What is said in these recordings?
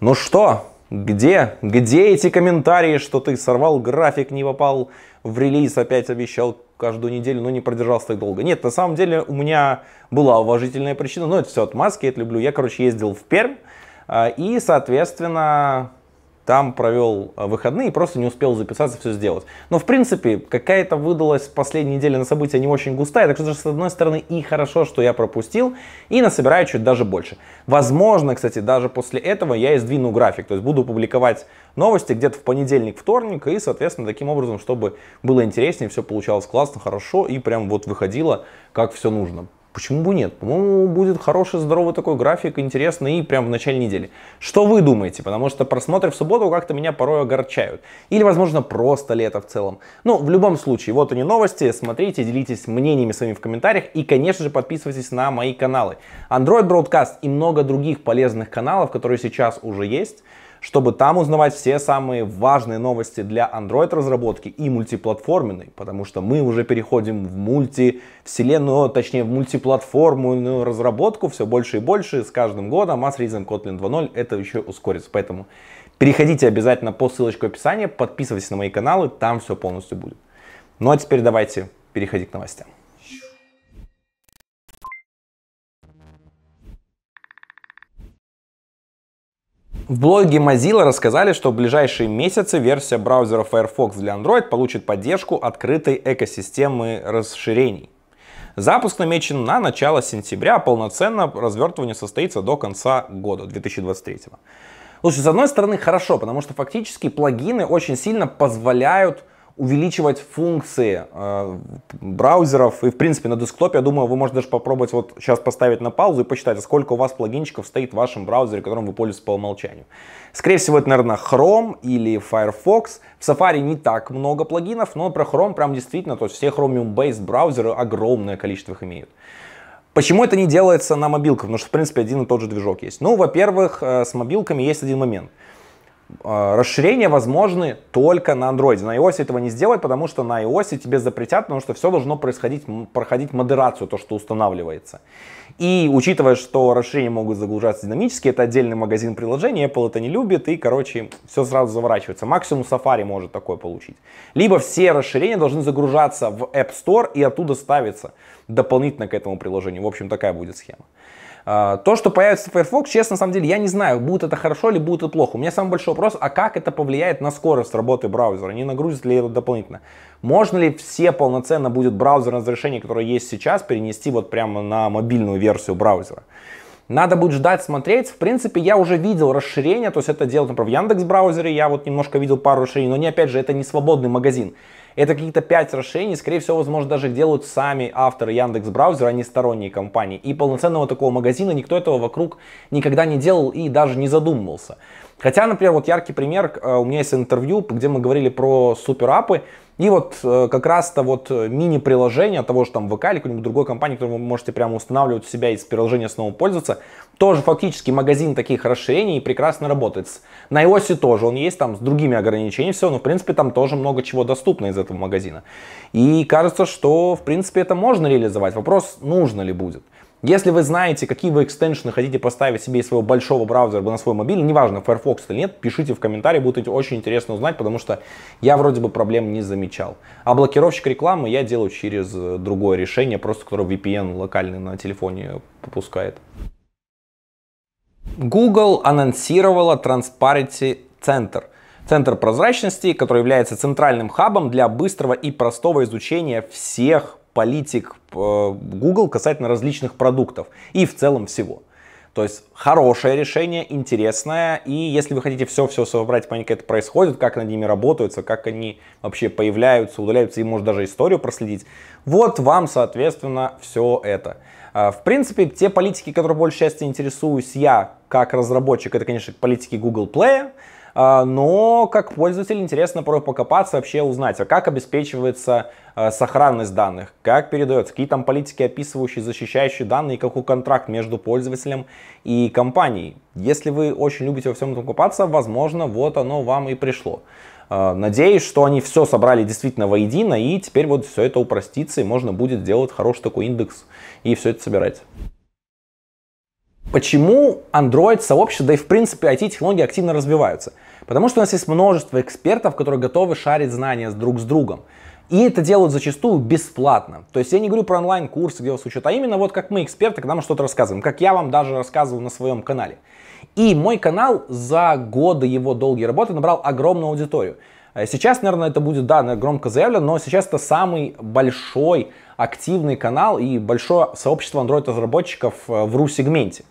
Ну что, где? Где эти комментарии, что ты сорвал график, не попал в релиз, опять обещал каждую неделю, но не продержался так долго? Нет, на самом деле у меня была уважительная причина, но это все отмазки, я это люблю. Я, короче, ездил в Пермь, а, и, соответственно, там провел э, выходные и просто не успел записаться, все сделать. Но, в принципе, какая-то выдалась последняя неделя на события не очень густая, так что даже с одной стороны и хорошо, что я пропустил, и насобираю чуть даже больше. Возможно, кстати, даже после этого я и сдвину график, то есть буду публиковать новости где-то в понедельник, вторник, и, соответственно, таким образом, чтобы было интереснее, все получалось классно, хорошо, и прям вот выходило, как все нужно. Почему бы нет? По-моему, будет хороший, здоровый такой график, интересный и прям в начале недели. Что вы думаете? Потому что просмотры в субботу как-то меня порой огорчают. Или, возможно, просто лето в целом. Ну, в любом случае, вот они новости. Смотрите, делитесь мнениями своими в комментариях. И, конечно же, подписывайтесь на мои каналы. Android Broadcast и много других полезных каналов, которые сейчас уже есть чтобы там узнавать все самые важные новости для Android разработки и мультиплатформенной, потому что мы уже переходим в мультивселенную, точнее в мультиплатформенную разработку все больше и больше с каждым годом, а с Reason Kotlin 2.0 это еще ускорится. Поэтому переходите обязательно по ссылочке в описании, подписывайтесь на мои каналы, там все полностью будет. Ну а теперь давайте переходить к новостям. В блоге Mozilla рассказали, что в ближайшие месяцы версия браузера Firefox для Android получит поддержку открытой экосистемы расширений. Запуск намечен на начало сентября, а полноценное развертывание состоится до конца года 2023. Слушай, с одной стороны хорошо, потому что фактически плагины очень сильно позволяют увеличивать функции э, браузеров. И, в принципе, на десктопе, я думаю, вы можете даже попробовать вот сейчас поставить на паузу и посчитать, а сколько у вас плагинчиков стоит в вашем браузере, которым вы пользуетесь по умолчанию. Скорее всего, это, наверное, Chrome или Firefox. В Safari не так много плагинов, но про Chrome прям действительно, то есть все Chromium-based браузеры огромное количество их имеют. Почему это не делается на мобилках? Потому что, в принципе, один и тот же движок есть. Ну, во-первых, э, с мобилками есть один момент – а, расширения возможны только на Android. На iOS этого не сделать, потому что на iOS тебе запретят, потому что все должно происходить, проходить модерацию, то, что устанавливается. И учитывая, что расширения могут загружаться динамически, это отдельный магазин приложений, Apple это не любит, и, короче, все сразу заворачивается. Максимум Safari может такое получить. Либо все расширения должны загружаться в App Store и оттуда ставиться дополнительно к этому приложению. В общем, такая будет схема. А, то, что появится в Firefox, честно, на самом деле, я не знаю, будет это хорошо или будет это плохо. У меня самый большой вопрос, а как это повлияет на скорость работы браузера? Не нагрузит ли это дополнительно? Можно ли все полноценно будет браузер разрешение, которое есть сейчас, перенести вот прямо на мобильную версию браузера? Надо будет ждать, смотреть. В принципе, я уже видел расширение, то есть это делают, например, в Яндекс браузере, я вот немножко видел пару расширений, но не, опять же, это не свободный магазин. Это какие-то 5 расширений, скорее всего, возможно, даже делают сами авторы Яндекс браузера, а не сторонние компании. И полноценного такого магазина никто этого вокруг никогда не делал и даже не задумывался. Хотя, например, вот яркий пример, э, у меня есть интервью, где мы говорили про суперапы, и вот э, как раз-то вот э, мини-приложение того же там ВК или какой-нибудь другой компании, которую вы можете прямо устанавливать у себя из приложения снова пользоваться, тоже фактически магазин таких расширений прекрасно работает. На iOS тоже он есть, там с другими ограничениями все, но в принципе там тоже много чего доступно из этого магазина. И кажется, что в принципе это можно реализовать. Вопрос, нужно ли будет. Если вы знаете, какие вы экстеншены хотите поставить себе из своего большого браузера на свой мобильный, неважно, Firefox или нет, пишите в комментарии, будет очень интересно узнать, потому что я вроде бы проблем не замечал. А блокировщик рекламы я делаю через э, другое решение, просто которое VPN локальный на телефоне попускает. Google анонсировала Transparency Center – центр прозрачности, который является центральным хабом для быстрого и простого изучения всех политик э, Google касательно различных продуктов и в целом всего. То есть хорошее решение, интересное, и если вы хотите все-все собрать, понять, как это происходит, как над ними работаются, как они вообще появляются, удаляются, и может даже историю проследить, вот вам, соответственно, все это. А, в принципе, те политики, которые больше части интересуюсь я, как разработчик, это, конечно, политики Google Play, а, но как пользователь интересно порой покопаться, вообще узнать, а как обеспечивается э, сохранность данных, как передается, какие там политики описывающие, защищающие данные, какой контракт между пользователем и компанией. Если вы очень любите во всем этом копаться, возможно, вот оно вам и пришло. Э, надеюсь, что они все собрали действительно воедино, и теперь вот все это упростится, и можно будет делать хороший такой индекс и все это собирать. Почему Android сообщество, да и в принципе IT-технологии активно развиваются? Потому что у нас есть множество экспертов, которые готовы шарить знания друг с другом. И это делают зачастую бесплатно. То есть я не говорю про онлайн-курсы, где вас учат, а именно вот как мы эксперты, когда мы что-то рассказываем, как я вам даже рассказывал на своем канале. И мой канал за годы его долгой работы набрал огромную аудиторию. Э, сейчас, наверное, это будет, да, громко заявлено, но сейчас это самый большой активный канал и большое сообщество Android-разработчиков э, в RU-сегменте.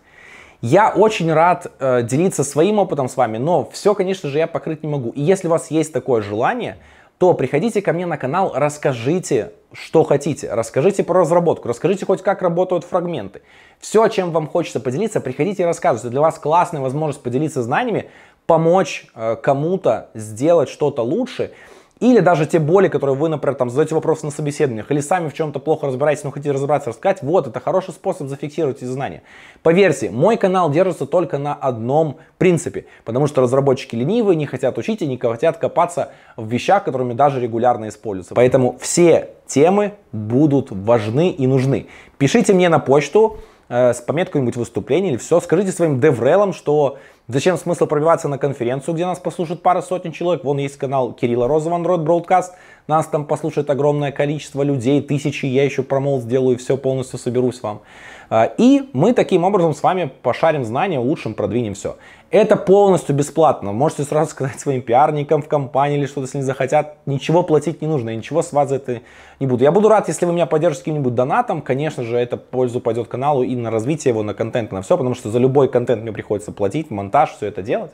Я очень рад э, делиться своим опытом с вами, но все, конечно же, я покрыть не могу. И если у вас есть такое желание, то приходите ко мне на канал, расскажите, что хотите. Расскажите про разработку, расскажите хоть как работают фрагменты. Все, чем вам хочется поделиться, приходите и рассказывайте. Для вас классная возможность поделиться знаниями, помочь э, кому-то сделать что-то лучше – или даже те боли, которые вы, например, там задаете вопрос на собеседованиях, или сами в чем-то плохо разбираетесь, но хотите разобраться, рассказать, вот это хороший способ зафиксировать эти знания. Поверьте, мой канал держится только на одном принципе, потому что разработчики ленивые, не хотят учить и не хотят копаться в вещах, которыми даже регулярно используются. Поэтому все темы будут важны и нужны. Пишите мне на почту, Э, с пометкой нибудь выступление или все. Скажите своим деврелам, что зачем смысл пробиваться на конференцию, где нас послушают пара сотен человек. Вон есть канал Кирилла Розова, Android Broadcast. Нас там послушает огромное количество людей, тысячи. Я еще промол сделаю и все полностью соберусь вам. Э, и мы таким образом с вами пошарим знания, улучшим, продвинем все. Это полностью бесплатно. Можете сразу сказать своим пиарникам в компании или что-то, если они захотят. Ничего платить не нужно, я ничего с вас за это не буду. Я буду рад, если вы меня поддержите каким-нибудь донатом. Конечно же, это пользу пойдет каналу и на развитие его, на контент, на все, потому что за любой контент мне приходится платить, монтаж, все это делать.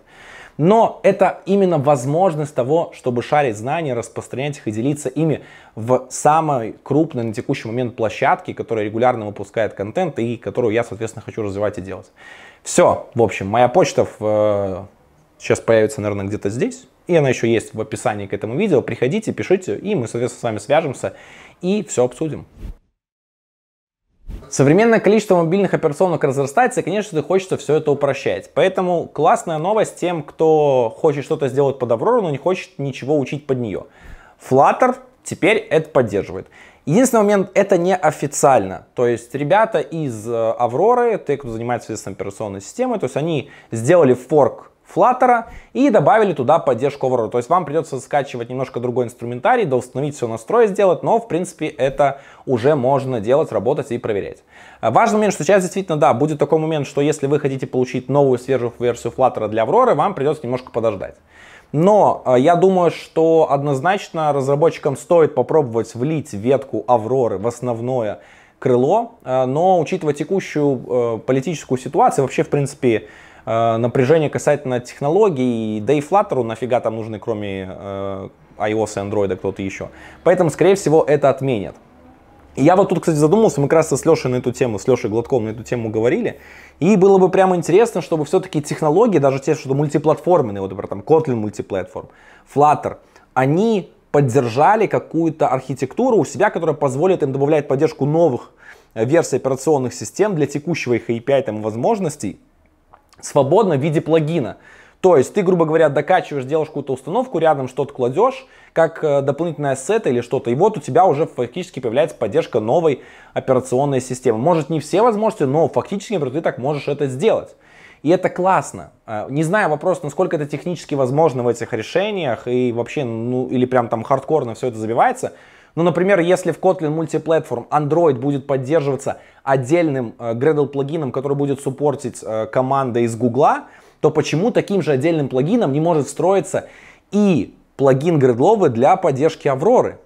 Но это именно возможность того, чтобы шарить знания, распространять их и делиться ими в самой крупной на текущий момент площадке, которая регулярно выпускает контент и которую я, соответственно, хочу развивать и делать. Все, в общем, моя почта в, э, сейчас появится, наверное, где-то здесь. И она еще есть в описании к этому видео. Приходите, пишите, и мы, соответственно, с вами свяжемся и все обсудим. Современное количество мобильных операционных разрастается, и, конечно же, хочется все это упрощать. Поэтому классная новость тем, кто хочет что-то сделать под Аврору, но не хочет ничего учить под нее. Flutter теперь это поддерживает. Единственный момент, это не официально. То есть ребята из э, Авроры, те, кто занимается операционной системой, то есть они сделали форк Flutter и добавили туда поддержку Aurora. То есть вам придется скачивать немножко другой инструментарий, да установить все настрой сделать, но в принципе это уже можно делать, работать и проверять. Важный момент, что сейчас действительно, да, будет такой момент, что если вы хотите получить новую свежую версию Flutter для Aurora, вам придется немножко подождать. Но э, я думаю, что однозначно разработчикам стоит попробовать влить ветку Авроры в основное крыло, э, но учитывая текущую э, политическую ситуацию, вообще, в принципе, Э, напряжение касательно технологий, да и Flutter нафига там нужны, кроме э, iOS и Android, кто-то еще. Поэтому, скорее всего, это отменят. я вот тут, кстати, задумался, мы как раз с Лешей на эту тему, с Лешей Гладком на эту тему говорили. И было бы прямо интересно, чтобы все-таки технологии, даже те, что мультиплатформенные, вот, например, там Kotlin мультиплатформ, Flutter, они поддержали какую-то архитектуру у себя, которая позволит им добавлять поддержку новых э, версий операционных систем для текущего их API там, возможностей, свободно в виде плагина. То есть ты, грубо говоря, докачиваешь, делаешь какую-то установку, рядом что-то кладешь, как э, дополнительный ассет или что-то, и вот у тебя уже фактически появляется поддержка новой операционной системы. Может не все возможности, но фактически, например, ты так можешь это сделать. И это классно. А, не знаю вопрос, насколько это технически возможно в этих решениях, и вообще, ну, или прям там хардкорно все это забивается, ну, например, если в Kotlin Multiplatform Android будет поддерживаться отдельным э, Gradle плагином, который будет суппортить э, команда из Гугла, то почему таким же отдельным плагином не может встроиться и плагин Gradle для поддержки Авроры?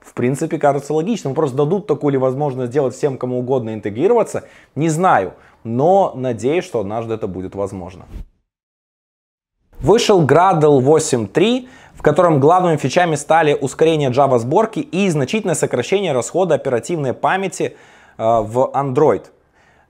В принципе, кажется логичным. Просто дадут такую ли возможность сделать всем, кому угодно интегрироваться, не знаю. Но надеюсь, что однажды это будет возможно. Вышел Gradle 8.3, в котором главными фичами стали ускорение Java сборки и значительное сокращение расхода оперативной памяти э, в Android.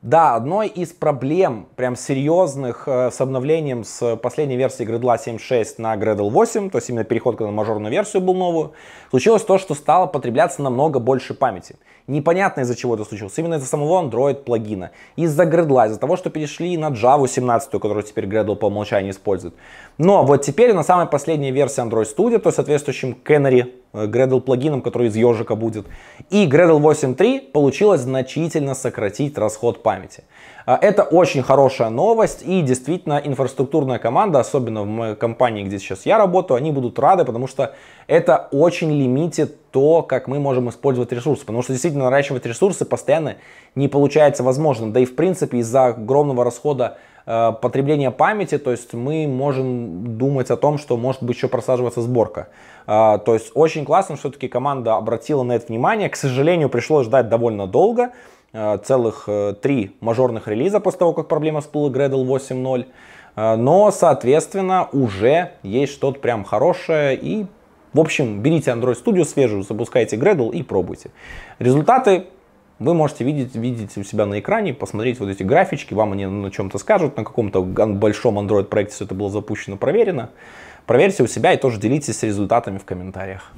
Да, одной из проблем, прям серьезных, э, с обновлением с последней версии Gradle 7.6 на Gradle 8, то есть именно переход на мажорную версию был новую, случилось то, что стало потребляться намного больше памяти. Непонятно из-за чего это случилось. Именно из-за самого Android плагина. Из-за Gradle, из-за того, что перешли на Java 17, которую теперь Gradle по умолчанию использует. Но вот теперь на самой последней версии Android Studio, то есть соответствующим Canary э, Gradle плагином, который из ежика будет, и Gradle 8.3 получилось значительно сократить расход памяти. А, это очень хорошая новость и действительно инфраструктурная команда, особенно в моей компании, где сейчас я работаю, они будут рады, потому что это очень лимитит то, как мы можем использовать ресурсы. Потому что действительно наращивать ресурсы постоянно не получается возможным. Да и в принципе из-за огромного расхода э, потребления памяти, то есть мы можем думать о том, что может быть еще просаживаться сборка. Э, то есть очень классно, что таки команда обратила на это внимание. К сожалению, пришлось ждать довольно долго. Э, целых э, три мажорных релиза после того, как проблема всплыла Gradle 8.0. Э, но, соответственно, уже есть что-то прям хорошее и в общем, берите Android Studio свежую, запускайте Gradle и пробуйте. Результаты вы можете видеть, видеть у себя на экране, посмотреть вот эти графички, вам они на чем-то скажут, на каком-то большом Android проекте все это было запущено, проверено. Проверьте у себя и тоже делитесь результатами в комментариях.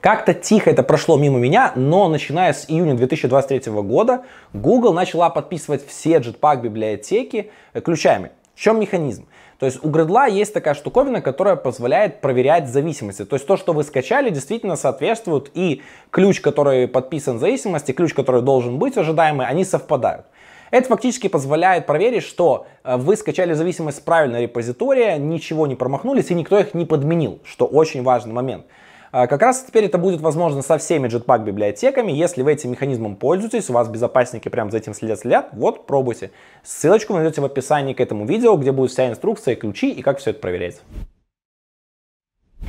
Как-то тихо это прошло мимо меня, но начиная с июня 2023 года Google начала подписывать все Jetpack библиотеки э, ключами. В чем механизм? То есть у гридла есть такая штуковина, которая позволяет проверять зависимости. То есть то, что вы скачали, действительно соответствует и ключ, который подписан зависимости, ключ, который должен быть ожидаемый, они совпадают. Это фактически позволяет проверить, что э, вы скачали зависимость с правильного репозитория, ничего не промахнулись и никто их не подменил, что очень важный момент. А, как раз теперь это будет возможно со всеми Jetpack библиотеками. Если вы этим механизмом пользуетесь, у вас безопасники прям за этим следят-следят, вот пробуйте. Ссылочку найдете в описании к этому видео, где будет вся инструкция, ключи и как все это проверять.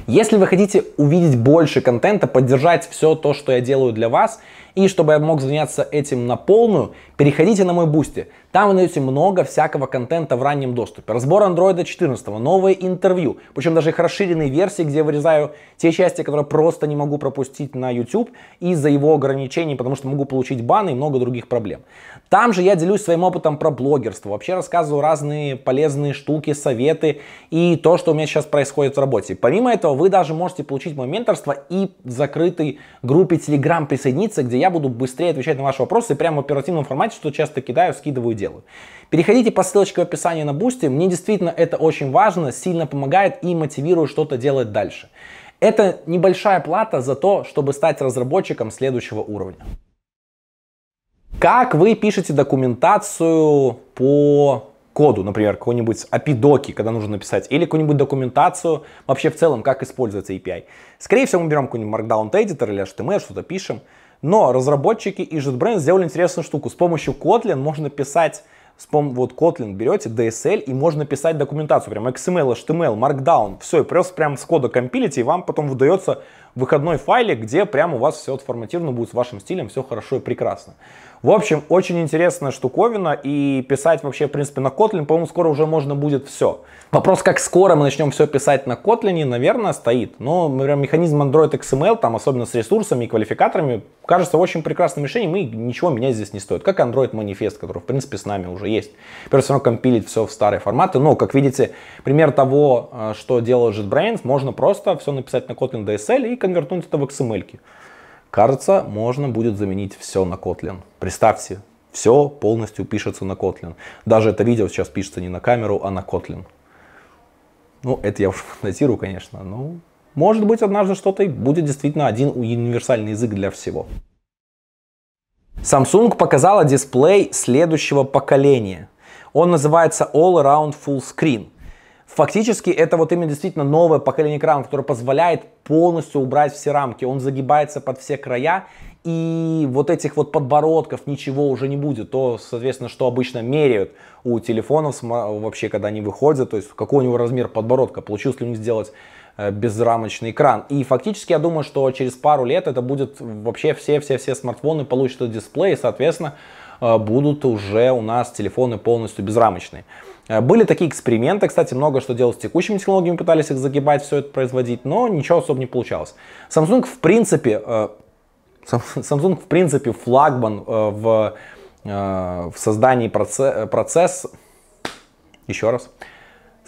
Если вы хотите увидеть больше контента, поддержать все то, что я делаю для вас, и чтобы я мог заняться этим на полную, переходите на мой бусти. Там вы найдете много всякого контента в раннем доступе. Разбор андроида 14, новое интервью, причем даже их расширенные версии, где я вырезаю те части, которые просто не могу пропустить на YouTube из-за его ограничений, потому что могу получить баны и много других проблем. Там же я делюсь своим опытом про блогерство, вообще рассказываю разные полезные штуки, советы и то, что у меня сейчас происходит в работе. Помимо этого, вы даже можете получить мое менторство и в закрытой группе Telegram присоединиться, где я буду быстрее отвечать на ваши вопросы прямо в оперативном формате, что часто кидаю, скидываю, делаю. Переходите по ссылочке в описании на Бусти. Мне действительно это очень важно, сильно помогает и мотивирует что-то делать дальше. Это небольшая плата за то, чтобы стать разработчиком следующего уровня. Как вы пишете документацию по коду, например, какой-нибудь API-доки, когда нужно написать, или какую-нибудь документацию вообще в целом, как используется API. Скорее всего, мы берем какой-нибудь Markdown Editor или HTML, что-то пишем, но разработчики и JetBrains сделали интересную штуку. С помощью Kotlin можно писать с пом вот Kotlin берете DSL и можно писать документацию, прям XML, HTML, Markdown, все, и просто прям с кода компилите, и вам потом выдается выходной файле, где прямо у вас все отформатировано будет с вашим стилем, все хорошо и прекрасно. В общем, очень интересная штуковина, и писать вообще, в принципе, на Kotlin, по-моему, скоро уже можно будет все. Вопрос, как скоро мы начнем все писать на Kotlin, наверное, стоит. Но, например, механизм Android XML, там, особенно с ресурсами и квалификаторами, кажется очень прекрасным решением, и ничего менять здесь не стоит. Как Android Manifest, который, в принципе, с нами уже есть. Теперь все равно компилить все в старые форматы. Но, как видите, пример того, э, что делал JetBrains, можно просто все написать на Kotlin DSL и как конвертнуть это в XML. -ки. Кажется, можно будет заменить все на Kotlin. Представьте, все полностью пишется на Kotlin. Даже это видео сейчас пишется не на камеру, а на Kotlin. Ну, это я уж фантазирую, конечно, но может быть однажды что-то и будет действительно один универсальный язык для всего. Samsung показала дисплей следующего поколения. Он называется All Around Full Screen. Фактически это вот именно действительно новое поколение экрана, которое позволяет полностью убрать все рамки. Он загибается под все края, и вот этих вот подбородков ничего уже не будет. То, соответственно, что обычно меряют у телефонов вообще, когда они выходят, то есть какой у него размер подбородка, получилось ли у них сделать э, безрамочный экран. И фактически я думаю, что через пару лет это будет вообще все-все-все смартфоны получат этот дисплей, и, соответственно, э, будут уже у нас телефоны полностью безрамочные. Э, были такие эксперименты, кстати, много что делал с текущими технологиями, пытались их загибать, все это производить, но ничего особо не получалось. Samsung в принципе, э, Samsung в принципе флагман э, в, в создании процесс, процесс еще раз,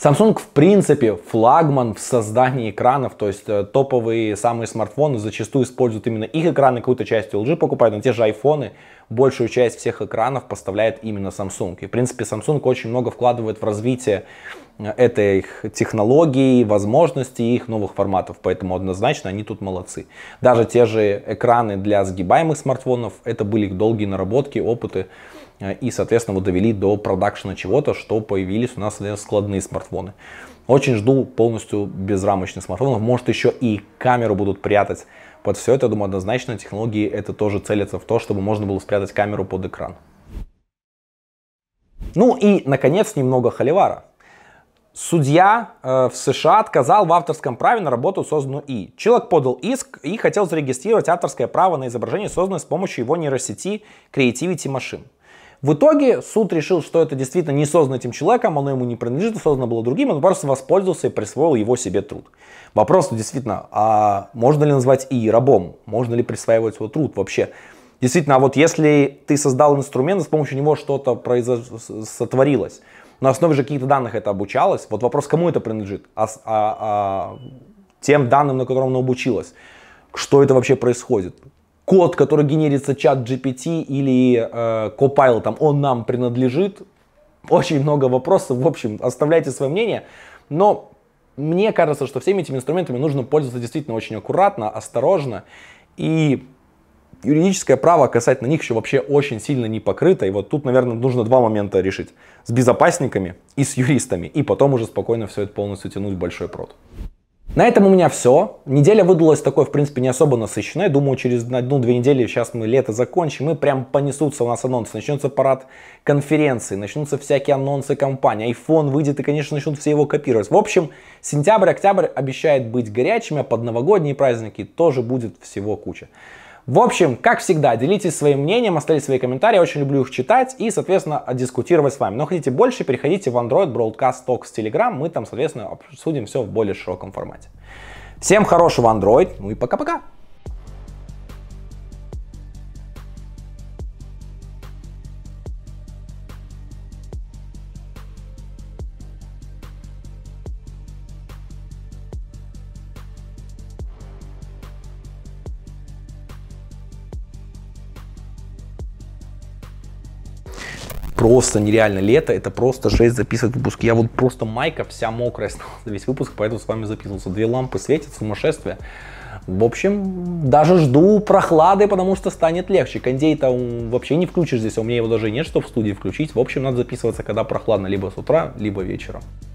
Samsung, в принципе, флагман в создании экранов, то есть э, топовые самые смартфоны зачастую используют именно их экраны, какую-то часть LG покупают, но те же айфоны, большую часть всех экранов поставляет именно Samsung. И, в принципе, Samsung очень много вкладывает в развитие э, этой технологии, возможностей их новых форматов, поэтому однозначно они тут молодцы. Даже те же экраны для сгибаемых смартфонов, это были их долгие наработки, опыты, Э, и, соответственно, вот довели до продакшена чего-то, что появились у нас складные смартфоны. Очень жду полностью безрамочных смартфонов. Может, еще и камеру будут прятать под все это. думаю, однозначно технологии это тоже целятся в то, чтобы можно было спрятать камеру под экран. Ну и, наконец, немного холивара. Судья э, в США отказал в авторском праве на работу, созданную И. Человек подал иск и хотел зарегистрировать авторское право на изображение, созданное с помощью его нейросети Creativity Machine. В итоге суд решил, что это действительно не создано этим человеком, оно ему не принадлежит, создано было другим, он просто воспользовался и присвоил его себе труд. Вопрос действительно, а можно ли назвать и рабом? Можно ли присваивать его труд вообще? Действительно, а вот если ты создал инструмент, с помощью него что-то произош... сотворилось, на основе же каких-то данных это обучалось, вот вопрос, кому это принадлежит? А, а, а, тем данным, на котором оно обучилось, Что это вообще происходит? код, который генерится чат GPT или э, Copilot, там, он нам принадлежит. Очень много вопросов. В общем, оставляйте свое мнение. Но мне кажется, что всеми этими инструментами нужно пользоваться действительно очень аккуратно, осторожно. И юридическое право касательно них еще вообще очень сильно не покрыто. И вот тут, наверное, нужно два момента решить. С безопасниками и с юристами. И потом уже спокойно все это полностью тянуть в большой прод. На этом у меня все. Неделя выдалась такой, в принципе, не особо насыщенное. Думаю, через одну-две недели сейчас мы лето закончим, и прям понесутся у нас анонсы. Начнется парад конференций, начнутся всякие анонсы компании. iPhone выйдет, и, конечно, начнут все его копировать. В общем, сентябрь-октябрь обещает быть горячими, а под новогодние праздники тоже будет всего куча. В общем, как всегда, делитесь своим мнением, оставляйте свои комментарии, я очень люблю их читать и, соответственно, дискутировать с вами. Но хотите больше, переходите в Android Broadcast Talk Talks Telegram, мы там, соответственно, обсудим все в более широком формате. Всем хорошего Android, ну и пока-пока! просто нереально лето, это просто жесть записывать выпуск. Я вот просто майка вся мокрая весь выпуск, поэтому с вами записывался. Две лампы светят, сумасшествие. В общем, даже жду прохлады, потому что станет легче. Кондей там вообще не включишь здесь, а у меня его даже нет, чтобы в студии включить. В общем, надо записываться, когда прохладно, либо с утра, либо вечером.